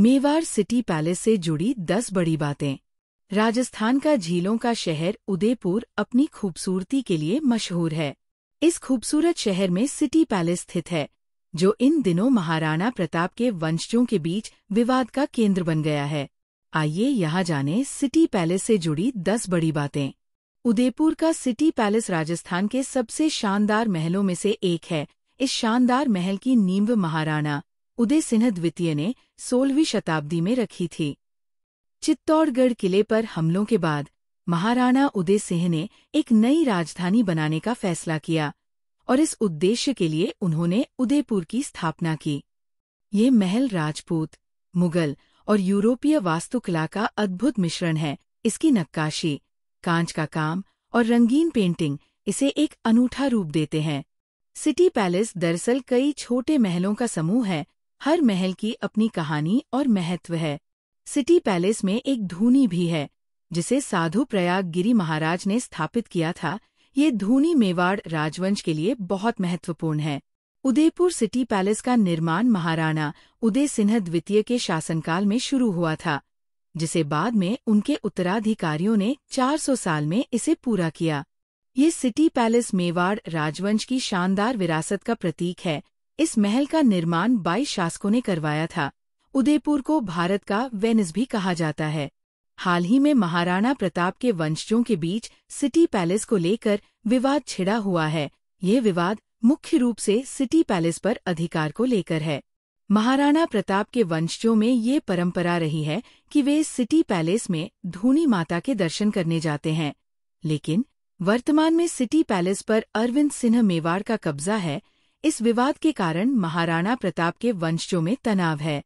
Mewar city palace से जुड़ी दस बड़ी बातें राजस्थान का झीलों का शहर उदयपुर अपनी खूबसूरती के लिए मशहूर है इस खूबसूरत शहर में सिटी पैलेस स्थित है जो इन दिनों महाराणा प्रताप के वंशजों के बीच विवाद का केंद्र बन गया है आइए यहाँ जाने सिटी पैलेस से जुड़ी दस बड़ी बातें उदयपुर का सिटी पैलेस राजस्थान के सबसे शानदार महलों में से एक है इस शानदार महल की नींव महाराणा उदय सिंह द्वितीय ने सोलहवीं शताब्दी में रखी थी चित्तौड़गढ़ किले पर हमलों के बाद महाराणा उदय सिंह ने एक नई राजधानी बनाने का फैसला किया और इस उद्देश्य के लिए उन्होंने उदयपुर की स्थापना की ये महल राजपूत मुगल और यूरोपीय वास्तुकला का अद्भुत मिश्रण है इसकी नक्काशी कांच का काम और रंगीन पेंटिंग इसे एक अनूठा रूप देते हैं सिटी पैलेस दरअसल कई छोटे महलों का समूह है हर महल की अपनी कहानी और महत्व है सिटी पैलेस में एक धूनी भी है जिसे साधु प्रयाग गिरी महाराज ने स्थापित किया था ये धूनी मेवाड़ राजवंश के लिए बहुत महत्वपूर्ण है उदयपुर सिटी पैलेस का निर्माण महाराणा उदय सिन्हा द्वितीय के शासनकाल में शुरू हुआ था जिसे बाद में उनके उत्तराधिकारियों ने 400 साल में इसे पूरा किया ये सिटी पैलेस मेवाड़ राजवंश की शानदार विरासत का प्रतीक है इस महल का निर्माण बाईस शासकों ने करवाया था उदयपुर को भारत का वेनिस भी कहा जाता है हाल ही में महाराणा प्रताप के वंशजों के बीच सिटी पैलेस को लेकर विवाद छिड़ा हुआ है ये विवाद मुख्य रूप से सिटी पैलेस पर अधिकार को लेकर है महाराणा प्रताप के वंशजों में ये परंपरा रही है कि वे सिटी पैलेस में धूनी माता के दर्शन करने जाते हैं लेकिन वर्तमान में सिटी पैलेस पर अरविंद सिन्हा मेवाड़ का कब्जा है इस विवाद के कारण महाराणा प्रताप के वंशजों में तनाव है